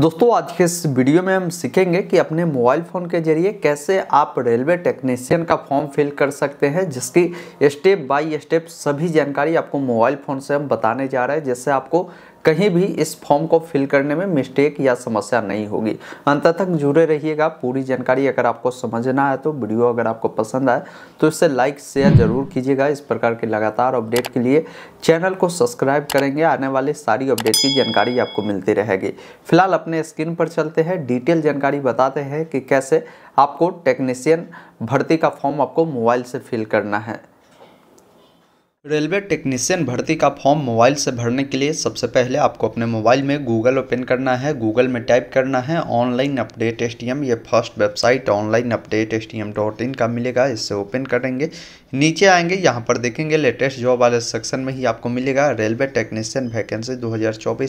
दोस्तों आज के इस वीडियो में हम सीखेंगे कि अपने मोबाइल फ़ोन के जरिए कैसे आप रेलवे टेक्नीशियन का फॉर्म फिल कर सकते हैं जिसकी स्टेप बाय स्टेप सभी जानकारी आपको मोबाइल फ़ोन से हम बताने जा रहे हैं जिससे आपको कहीं भी इस फॉर्म को फिल करने में मिस्टेक या समस्या नहीं होगी अंत तक जुड़े रहिएगा पूरी जानकारी अगर आपको समझना है तो वीडियो अगर आपको पसंद आए तो इसे लाइक शेयर जरूर कीजिएगा इस प्रकार के लगातार अपडेट के लिए चैनल को सब्सक्राइब करेंगे आने वाले सारी अपडेट की जानकारी आपको मिलती रहेगी फिलहाल अपने स्क्रीन पर चलते हैं डिटेल जानकारी बताते हैं कि कैसे आपको टेक्नीसियन भर्ती का फॉर्म आपको मोबाइल से फिल करना है रेलवे टेक्नीशियन भर्ती का फॉर्म मोबाइल से भरने के लिए सबसे पहले आपको अपने मोबाइल में गूगल ओपन करना है गूगल में टाइप करना है ऑनलाइन अपडेट एस ये first website online update S dot in का मिलेगा इससे ओपन करेंगे नीचे आएंगे यहाँ पर देखेंगे लेटेस्ट जॉब वाले सेक्शन में ही आपको मिलेगा रेलवे टेक्नीशियन वैकेंसी दो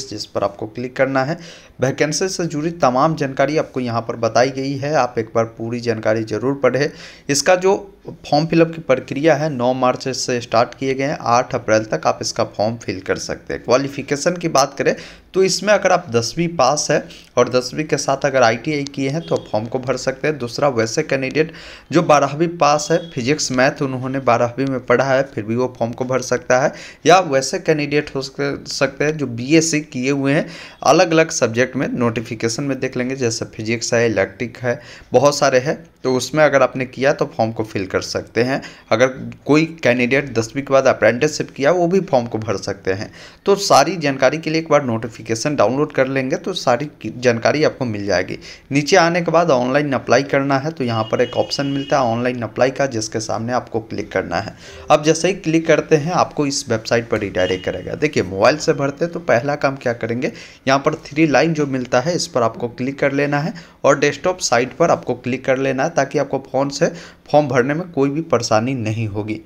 जिस पर आपको क्लिक करना है वैकेंसी से जुड़ी तमाम जानकारी आपको यहाँ पर बताई गई है आप एक बार पूरी जानकारी जरूर पढ़े इसका जो फॉर्म फिलअप की प्रक्रिया है नौ मार्च से स्टार्ट किए गए हैं आठ अप्रैल तक आप इसका फॉर्म फिल कर सकते हैं क्वालिफिकेशन की बात करें तो इसमें अगर आप दसवीं पास है और दसवीं के साथ अगर आई किए हैं तो फॉर्म को भर सकते हैं दूसरा वैसे कैंडिडेट जो बारहवीं पास है फिजिक्स मैथ उन्होंने बारहवीं में पढ़ा है फिर भी वो फॉर्म को भर सकता है या वैसे कैंडिडेट हो सकते हैं जो बी किए हुए हैं अलग अलग सब्जेक्ट में नोटिफिकेशन में देख लेंगे जैसे फिजिक्स है इलेक्ट्रिक है बहुत सारे हैं तो उसमें अगर आपने किया तो फॉर्म को फिल कर सकते हैं अगर कोई कैंडिडेट दसवीं के बाद अप्रेंटिसशिप किया वो भी फॉर्म को भर सकते हैं तो सारी जानकारी के लिए एक बार नोटिफिक नोटिफिकेशन डाउनलोड कर लेंगे तो सारी जानकारी आपको मिल जाएगी नीचे आने के बाद ऑनलाइन अप्लाई करना है तो यहाँ पर एक ऑप्शन मिलता है ऑनलाइन अप्लाई का जिसके सामने आपको क्लिक करना है अब जैसे ही क्लिक करते हैं आपको इस वेबसाइट पर रिडायरेक्ट करेगा देखिए मोबाइल से भरते तो पहला काम क्या करेंगे यहाँ पर थ्री लाइन जो मिलता है इस पर आपको क्लिक कर लेना है और डेस्कटॉप साइट पर आपको क्लिक कर लेना है ताकि आपको फ़ोन से फॉर्म भरने में कोई भी परेशानी नहीं होगी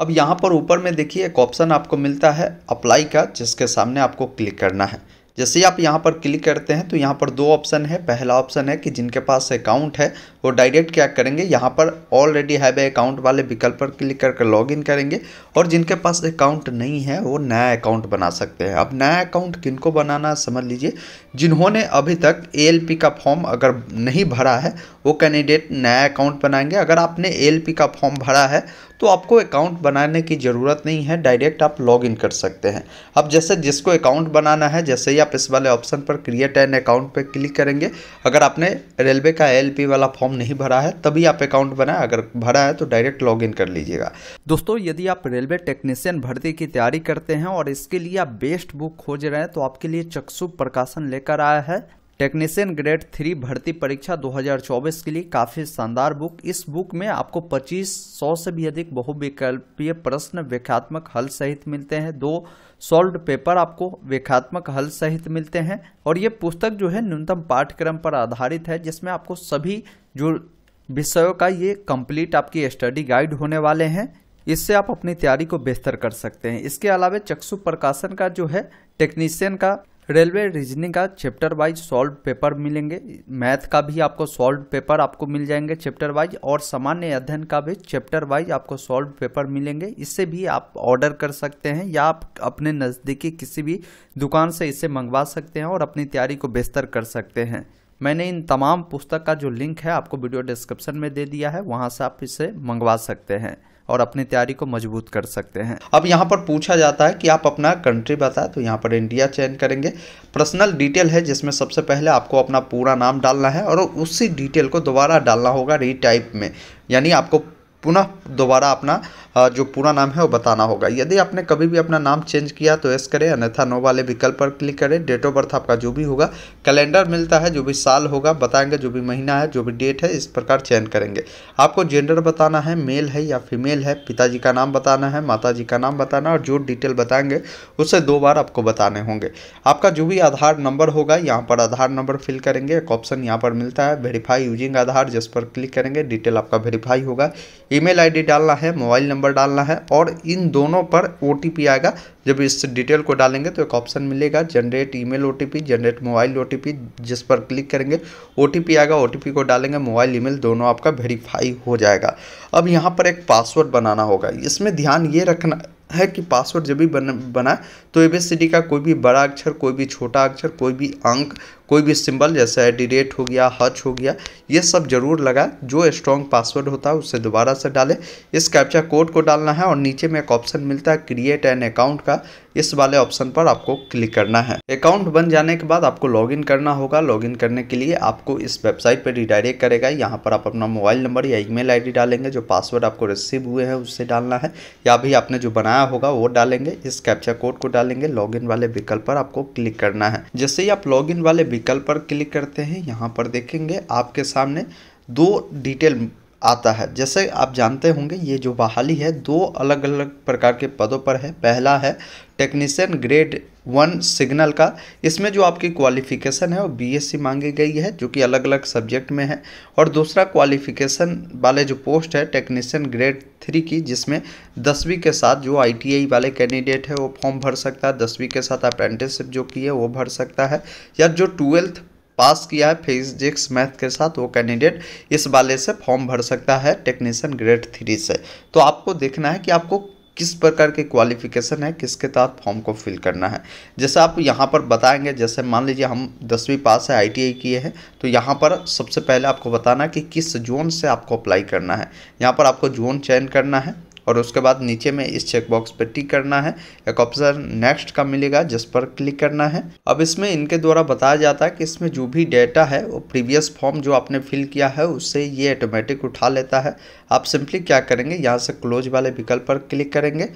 अब यहाँ पर ऊपर में देखिए एक ऑप्शन आपको मिलता है अप्लाई का जिसके सामने आपको क्लिक करना है जैसे आप यहाँ पर क्लिक करते हैं तो यहाँ पर दो ऑप्शन है पहला ऑप्शन है कि जिनके पास अकाउंट है वो डायरेक्ट क्या करेंगे यहाँ पर ऑलरेडी हैव अकाउंट वाले विकल्प पर क्लिक करके लॉगिन करेंगे और जिनके पास अकाउंट नहीं है वो नया अकाउंट बना सकते हैं अब नया अकाउंट किनको बनाना समझ लीजिए जिन्होंने अभी तक ए का फॉर्म अगर नहीं भरा है वो कैंडिडेट नया अकाउंट बनाएंगे अगर आपने ए का फॉर्म भरा है तो आपको अकाउंट बनाने की ज़रूरत नहीं है डायरेक्ट आप लॉग इन कर सकते हैं अब जैसे जिसको अकाउंट बनाना है जैसे ही आप इस वाले ऑप्शन पर क्रिएट एन अकाउंट पर क्लिक करेंगे अगर आपने रेलवे का एल वाला फॉर्म नहीं भरा है तभी आप अकाउंट बनाए अगर भरा है तो डायरेक्ट लॉग इन कर लीजिएगा दोस्तों यदि आप रेलवे टेक्नीशियन भर्ती की तैयारी करते हैं और इसके लिए आप बेस्ट बुक खोज रहे हैं तो आपके लिए चक्षु प्रकाशन लेकर आया है टेक्नीशियन ग्रेड थ्री भर्ती परीक्षा 2024 के लिए काफ़ी शानदार बुक इस बुक में आपको 2500 से भी अधिक बहुविकल्पीय प्रश्न व्याख्यात्मक हल सहित मिलते हैं दो सॉल्व पेपर आपको व्याख्यात्मक हल सहित मिलते हैं और ये पुस्तक जो है न्यूनतम पाठ्यक्रम पर आधारित है जिसमें आपको सभी जो विषयों का ये कंप्लीट आपकी स्टडी गाइड होने वाले हैं इससे आप अपनी तैयारी को बेहतर कर सकते हैं इसके अलावा चक्षु प्रकाशन का जो है टेक्नीशियन का रेलवे रीजनिंग का चैप्टर वाइज सॉल्व पेपर मिलेंगे मैथ का भी आपको सॉल्व पेपर आपको मिल जाएंगे चैप्टर वाइज और सामान्य अध्ययन का भी चैप्टर वाइज आपको सॉल्व पेपर मिलेंगे इससे भी आप ऑर्डर कर सकते हैं या आप अपने नज़दीकी किसी भी दुकान से इसे मंगवा सकते हैं और अपनी तैयारी को बेहतर कर सकते हैं मैंने इन तमाम पुस्तक का जो लिंक है आपको वीडियो डिस्क्रिप्शन में दे दिया है वहाँ से आप इसे मंगवा सकते हैं और अपनी तैयारी को मजबूत कर सकते हैं अब यहाँ पर पूछा जाता है कि आप अपना कंट्री बताएं तो यहाँ पर इंडिया चयन करेंगे पर्सनल डिटेल है जिसमें सबसे पहले आपको अपना पूरा नाम डालना है और उसी डिटेल को दोबारा डालना होगा रीटाइप में यानी आपको पुनः दोबारा अपना हाँ, जो पूरा नाम है वो बताना होगा यदि आपने कभी भी अपना नाम चेंज किया तो यस करें अन्यथा नो वाले विकल्प पर क्लिक करें डेट ऑफ बर्थ आपका जो भी होगा कैलेंडर मिलता है जो भी साल होगा बताएंगे जो भी महीना है जो भी डेट है इस प्रकार चयन करेंगे आपको जेंडर बताना है मेल है या फीमेल है पिताजी का नाम बताना है माता जी का नाम बताना और जो डिटेल बताएंगे उसे दो बार आपको बताने होंगे आपका जो भी आधार नंबर होगा यहाँ पर आधार नंबर फिल करेंगे एक ऑप्शन यहाँ पर मिलता है वेरीफाई यूजिंग आधार जिस पर क्लिक करेंगे डिटेल आपका वेरीफाई होगा ईमेल आईडी डालना है मोबाइल नंबर नंबर डालना है और इन दोनों पर ओ आएगा जब इस डिटेल को डालेंगे तो एक ऑप्शन मिलेगा generate email OTP generate mobile ओ जिस पर क्लिक करेंगे ओ आएगा ओटीपी को डालेंगे मोबाइल ईमेल दोनों आपका वेरीफाई हो जाएगा अब यहाँ पर एक पासवर्ड बनाना होगा इसमें ध्यान ये रखना है कि पासवर्ड जब भी बन बनाए तो ए का कोई भी बड़ा अक्षर कोई भी छोटा अक्षर कोई भी अंक कोई भी सिंबल जैसे एडिडेट हो गया हच हो गया ये सब जरूर लगा जो स्ट्रॉन्ग पासवर्ड होता है उसे दोबारा से डालें इस कैप्चा कोड को डालना है और नीचे में एक ऑप्शन मिलता है क्रिएट एन अकाउंट का इस वाले ऑप्शन पर आपको क्लिक करना है अकाउंट बन जाने के बाद आपको लॉगिन करना होगा लॉगिन करने के लिए आपको इस वेबसाइट पर रिडायरेक्ट करेगा यहाँ पर आप अपना मोबाइल नंबर या ईमेल आईडी डालेंगे जो पासवर्ड आपको रिसीव हुए हैं उससे डालना है या भी आपने जो बनाया होगा वो डालेंगे इस कैप्चा कोड को डालेंगे लॉग वाले विकल्प पर आपको क्लिक करना है जैसे ही आप लॉग वाले विकल्प पर क्लिक करते हैं यहाँ पर देखेंगे आपके सामने दो डिटेल आता है जैसे आप जानते होंगे ये जो बहाली है दो अलग अलग प्रकार के पदों पर है पहला है टेक्नीशियन ग्रेड वन सिग्नल का इसमें जो आपकी क्वालिफ़िकेशन है वो बीएससी e मांगी गई है जो कि अलग अलग सब्जेक्ट में है और दूसरा क्वालिफ़िकेशन वाले जो पोस्ट है टेक्नीशियन ग्रेड थ्री की जिसमें दसवीं के साथ जो आईटीआई वाले कैंडिडेट है वो फॉर्म भर सकता है दसवीं के साथ अप्रेंटिसशिप जो की है वो भर सकता है या जो ट्वेल्थ पास किया है फिजिक्स मैथ के साथ वो कैंडिडेट इस वाले से फॉर्म भर सकता है टेक्नीशियन ग्रेड थ्री से तो आपको देखना है कि आपको किस प्रकार के क्वालिफिकेशन है किसके तहत फॉर्म को फिल करना है जैसे आप यहाँ पर बताएंगे जैसे मान लीजिए हम दसवीं पास है आईटीआई किए हैं तो यहाँ पर सबसे पहले आपको बताना कि किस जोन से आपको अप्लाई करना है यहाँ पर आपको जोन चयन करना है और उसके बाद नीचे में इस चेकबॉक्स पर टिक करना है एक ऑप्शन नेक्स्ट का मिलेगा जिस पर क्लिक करना है अब इसमें इनके द्वारा बताया जाता है कि इसमें जो भी डेटा है वो प्रीवियस फॉर्म जो आपने फिल किया है उससे ये ऑटोमेटिक उठा लेता है आप सिंपली क्या करेंगे यहाँ से क्लोज वाले विकल्प पर क्लिक करेंगे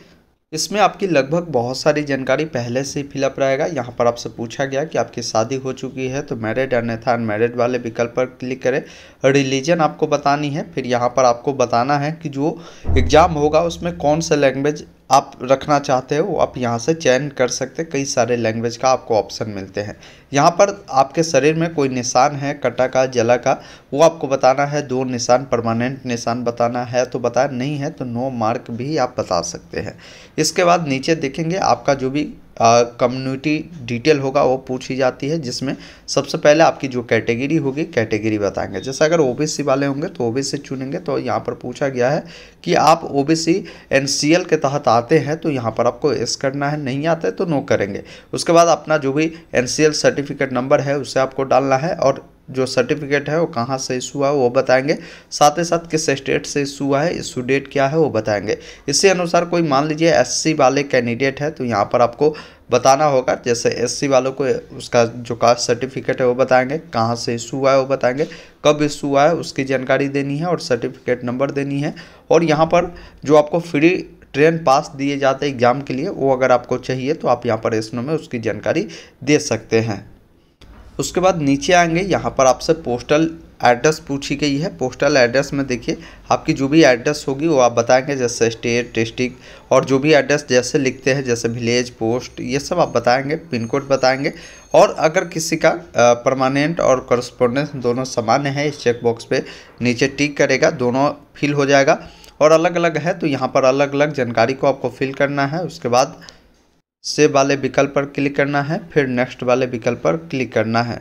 इसमें आपकी लगभग बहुत सारी जानकारी पहले से ही फिलअप रहेगा यहाँ पर आपसे पूछा गया कि आपकी शादी हो चुकी है तो मैरिड अन्यथा अनमेरिड वाले विकल्प पर क्लिक करें रिलीजन आपको बतानी है फिर यहाँ पर आपको बताना है कि जो एग्ज़ाम होगा उसमें कौन सा लैंग्वेज आप रखना चाहते हो आप यहाँ से चयन कर सकते कई सारे लैंग्वेज का आपको ऑप्शन मिलते हैं यहाँ पर आपके शरीर में कोई निशान है कटा का जला का वो आपको बताना है दो निशान परमानेंट निशान बताना है तो बताया नहीं है तो नो मार्क भी आप बता सकते हैं इसके बाद नीचे देखेंगे आपका जो भी कम्युनिटी डिटेल होगा वो पूछी जाती है जिसमें सबसे पहले आपकी जो कैटेगरी होगी कैटेगरी बताएंगे जैसे अगर ओबीसी वाले होंगे तो ओबीसी चुनेंगे तो यहाँ पर पूछा गया है कि आप ओबीसी एनसीएल के तहत आते हैं तो यहाँ पर आपको एस करना है नहीं आते तो नो करेंगे उसके बाद अपना जो भी एन सर्टिफिकेट नंबर है उसे आपको डालना है और जो सर्टिफिकेट है वो कहाँ से इशू हुआ है वो बताएंगे साथ ही साथ किस स्टेट से इशू हुआ है इशू डेट क्या है वो बताएंगे इसी अनुसार कोई मान लीजिए एससी वाले कैंडिडेट है तो यहाँ पर आपको बताना होगा जैसे एससी वालों को उसका जो कास्ट सर्टिफिकेट है वो बताएंगे कहाँ से इशू हुआ है वो बताएंगे कब इशू हुआ है उसकी जानकारी देनी है और सर्टिफिकेट नंबर देनी है और यहाँ पर जो आपको फ्री ट्रेन पास दिए जाते एग्ज़ाम के लिए वो अगर आपको चाहिए तो आप यहाँ पर इसमें में उसकी जानकारी दे सकते हैं उसके बाद नीचे आएंगे यहाँ पर आपसे पोस्टल एड्रेस पूछी गई है पोस्टल एड्रेस में देखिए आपकी जो भी एड्रेस होगी वो आप बताएंगे जैसे स्टेट डिस्ट्रिक्ट और जो भी एड्रेस जैसे लिखते हैं जैसे विलेज पोस्ट ये सब आप बताएंगे पिन कोड बताएंगे और अगर किसी का परमानेंट और करस्पोंडेंस दोनों सामान्य है इस चेक बॉक्स पे नीचे टिक करेगा दोनों फिल हो जाएगा और अलग अलग है तो यहाँ पर अलग अलग जानकारी को आपको फिल करना है उसके बाद से वाले विकल्प पर क्लिक करना है फिर नेक्स्ट वाले विकल्प पर क्लिक करना है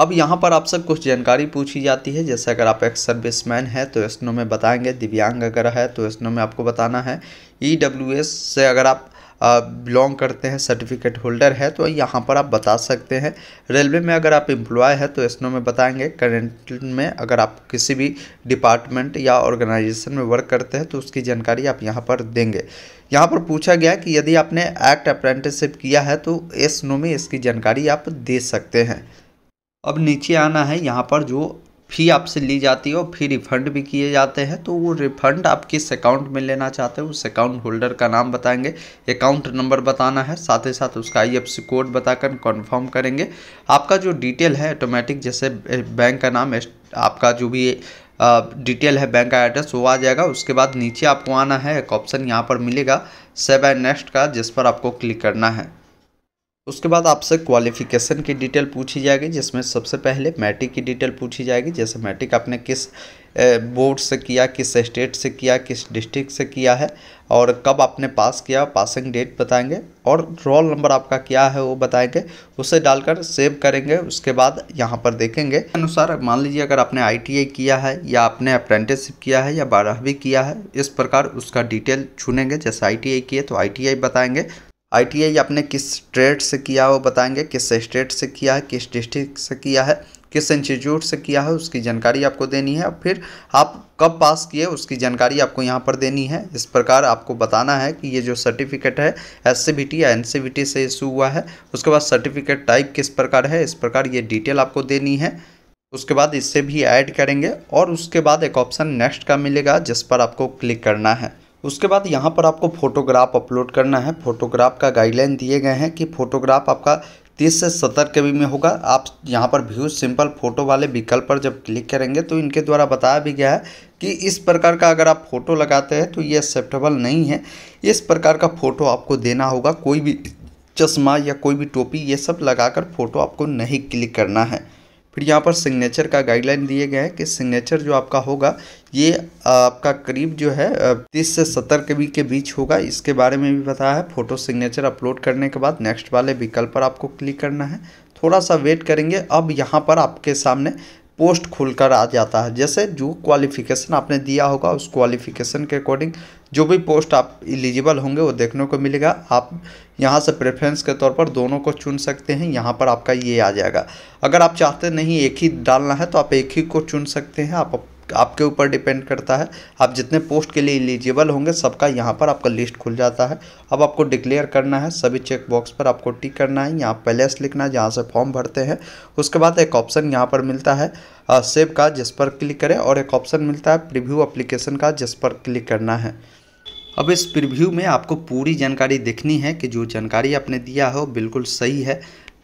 अब यहाँ पर आपसे कुछ जानकारी पूछी जाती है जैसे अगर आप सर्विस सर्विसमैन है तो एस नो में बताएंगे दिव्यांग अगर है तो एस नो में आपको बताना है ई डब्ल्यू एस से अगर आप बिलोंग करते हैं सर्टिफिकेट होल्डर है तो यहाँ पर आप बता सकते हैं रेलवे में अगर आप इम्प्लॉय है तो एसनो में बताएंगे करेंट में अगर आप किसी भी डिपार्टमेंट या ऑर्गेनाइजेशन में वर्क करते हैं तो उसकी जानकारी आप यहाँ पर देंगे यहाँ पर पूछा गया कि यदि आपने एक्ट अप्रेंटिसशिप किया है तो एस नो में इसकी जानकारी आप दे सकते हैं अब नीचे आना है यहाँ पर जो फ़ी आपसे ली जाती है और फिर रिफंड भी किए जाते हैं तो वो रिफंड आप किस अकाउंट में लेना चाहते हैं उस अकाउंट होल्डर का नाम बताएंगे अकाउंट नंबर बताना है साथ ही साथ उसका आई कोड बताकर कन्फर्म करेंगे आपका जो डिटेल है ऑटोमेटिक जैसे बैंक का नाम आपका जो भी डिटेल है बैंक का एड्रेस वो आ जाएगा उसके बाद नीचे आपको आना है एक ऑप्शन यहाँ पर मिलेगा सेव एंड नेक्स्ट का जिस पर आपको क्लिक करना है उसके बाद आपसे क्वालिफिकेशन की डिटेल पूछी जाएगी जिसमें सबसे पहले मैट्रिक की डिटेल पूछी जाएगी जैसे मैट्रिक आपने किस बोर्ड से किया किस स्टेट से किया किस डिस्ट्रिक्ट से किया है और कब आपने पास किया पासिंग डेट बताएंगे और रोल नंबर आपका क्या है वो बताएंगे उसे डालकर सेव करेंगे उसके बाद यहाँ पर देखेंगे अनुसार मान लीजिए अगर आपने आई किया है या आपने अप्रेंटिसशिप किया है या बारहवीं किया है इस प्रकार उसका डिटेल चुनेंगे जैसे आई किए तो आई बताएंगे आई आपने किस स्टेट से किया वो बताएंगे किस स्टेट से किया है किस डिस्ट्रिक्ट से किया है किस इंस्टीट्यूट से किया है उसकी जानकारी आपको देनी है और फिर आप कब पास किए उसकी जानकारी आपको यहाँ पर देनी है इस प्रकार आपको बताना है कि ये जो सर्टिफिकेट है एस या एन से इशू हुआ है उसके बाद सर्टिफिकेट टाइप किस प्रकार है इस प्रकार ये डिटेल आपको देनी है उसके बाद इससे भी ऐड करेंगे और उसके बाद एक ऑप्शन नेक्स्ट का मिलेगा जिस पर आपको क्लिक करना है उसके बाद यहाँ पर आपको फोटोग्राफ अपलोड करना है फोटोग्राफ का गाइडलाइन दिए गए हैं कि फोटोग्राफ आपका तीस से सत्तर के बी में होगा आप यहाँ पर व्यू सिंपल फोटो वाले विकल्प पर जब क्लिक करेंगे तो इनके द्वारा बताया भी गया है कि इस प्रकार का अगर आप फ़ोटो लगाते हैं तो ये एक्सेप्टेबल नहीं है इस प्रकार का फ़ोटो आपको देना होगा कोई भी चश्मा या कोई भी टोपी ये सब लगाकर फ़ोटो आपको नहीं क्लिक करना है फिर यहाँ पर सिग्नेचर का गाइडलाइन दिए गए हैं कि सिग्नेचर जो आपका होगा ये आपका करीब जो है तीस से सत्तर के बी के बीच होगा इसके बारे में भी बताया है फोटो सिग्नेचर अपलोड करने के बाद नेक्स्ट वाले विकल्प पर आपको क्लिक करना है थोड़ा सा वेट करेंगे अब यहाँ पर आपके सामने पोस्ट खुलकर आ जाता है जैसे जो क्वालिफिकेशन आपने दिया होगा उस क्वालिफिकेशन के अकॉर्डिंग जो भी पोस्ट आप एलिजिबल होंगे वो देखने को मिलेगा आप यहाँ से प्रेफरेंस के तौर पर दोनों को चुन सकते हैं यहाँ पर आपका ये आ जाएगा अगर आप चाहते नहीं एक ही डालना है तो आप एक ही को चुन सकते हैं आप आपके ऊपर डिपेंड करता है आप जितने पोस्ट के लिए एलिजिबल होंगे सबका यहाँ पर आपका लिस्ट खुल जाता है अब आपको डिक्लेयर करना है सभी चेक बॉक्स पर आपको टिक करना है यहाँ पैलेस लिखना है जहाँ से फॉर्म भरते हैं उसके बाद एक ऑप्शन यहाँ पर मिलता है सेव का जिस पर क्लिक करें और एक ऑप्शन मिलता है प्रिव्यू अप्लीकेशन का जिस पर क्लिक करना है अब इस प्रिव्यू में आपको पूरी जानकारी देखनी है कि जो जानकारी आपने दिया हो बिल्कुल सही है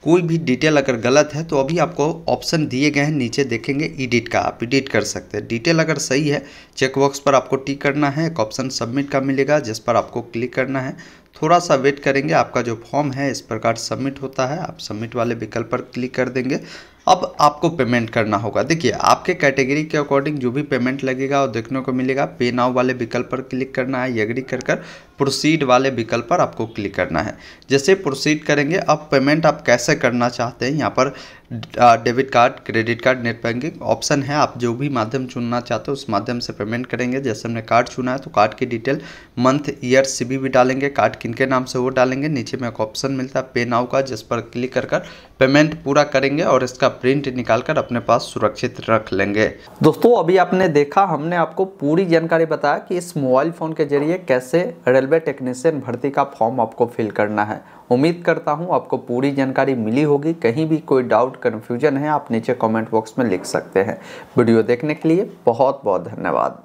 कोई भी डिटेल अगर गलत है तो अभी आपको ऑप्शन दिए गए हैं नीचे देखेंगे एडिट का आप एडिट कर सकते हैं डिटेल अगर सही है चेकबॉक्स पर आपको टिक करना है एक ऑप्शन सबमिट का मिलेगा जिस पर आपको क्लिक करना है थोड़ा सा वेट करेंगे आपका जो फॉर्म है इस प्रकार सबमिट होता है आप सबमिट वाले विकल्प पर क्लिक कर देंगे अब आपको पेमेंट करना होगा देखिए आपके कैटेगरी के अकॉर्डिंग जो भी पेमेंट लगेगा वो देखने को मिलेगा पे नाव वाले विकल्प पर क्लिक करना है एग्री कर कर प्रोसीड वाले विकल्प पर आपको क्लिक करना है जैसे प्रोसीड करेंगे अब पेमेंट आप कैसे करना चाहते हैं यहाँ पर debit card credit card net banking option है आप जो भी माध्यम चुनना चाहते हो उस माध्यम से पेमेंट करेंगे जैसे हमने कार्ड चुना है तो कार्ड की डिटेल मंथ ईयर सी भी डालेंगे कार्ड किन के नाम से वो डालेंगे नीचे में एक ऑप्शन मिलता है पे नाउ का जिस पर क्लिक कर कर पेमेंट पूरा करेंगे और इसका प्रिंट निकाल कर अपने पास सुरक्षित रख लेंगे दोस्तों अभी आपने देखा हमने आपको पूरी जानकारी बताया कि इस मोबाइल फ़ोन के जरिए कैसे रेलवे टेक्नीशियन भर्ती का फॉर्म आपको फिल करना है उम्मीद करता हूँ आपको पूरी जानकारी मिली होगी कहीं भी कोई डाउट कन्फ्यूजन है आप नीचे कॉमेंट बॉक्स में लिख सकते हैं वीडियो देखने के लिए बहुत बहुत धन्यवाद